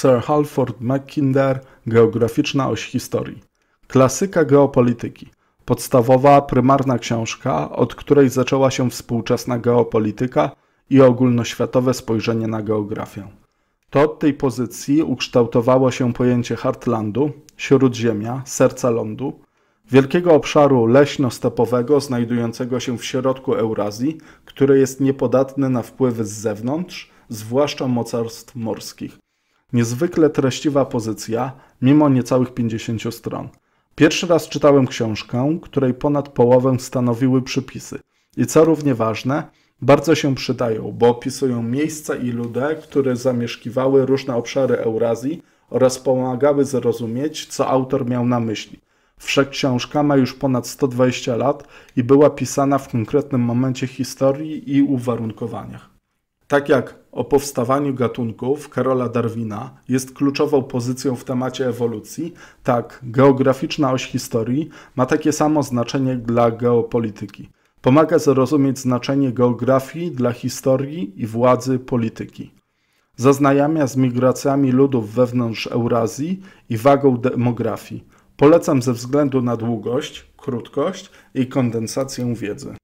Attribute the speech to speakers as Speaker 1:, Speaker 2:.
Speaker 1: Sir Halford Mackinder Geograficzna oś historii. Klasyka geopolityki. Podstawowa, prymarna książka, od której zaczęła się współczesna geopolityka i ogólnoświatowe spojrzenie na geografię. To od tej pozycji ukształtowało się pojęcie Heartlandu, śródziemia, serca lądu, wielkiego obszaru leśno-stepowego znajdującego się w środku Eurazji, który jest niepodatny na wpływy z zewnątrz, zwłaszcza mocarstw morskich. Niezwykle treściwa pozycja, mimo niecałych 50 stron. Pierwszy raz czytałem książkę, której ponad połowę stanowiły przypisy. I co równie ważne, bardzo się przydają, bo opisują miejsca i ludy, które zamieszkiwały różne obszary Eurazji oraz pomagały zrozumieć, co autor miał na myśli. książka ma już ponad 120 lat i była pisana w konkretnym momencie historii i uwarunkowaniach tak jak o powstawaniu gatunków Karola Darwina jest kluczową pozycją w temacie ewolucji, tak geograficzna oś historii ma takie samo znaczenie dla geopolityki. Pomaga zrozumieć znaczenie geografii dla historii i władzy polityki. Zaznajamia z migracjami ludów wewnątrz Eurazji i wagą demografii. Polecam ze względu na długość, krótkość i kondensację wiedzy.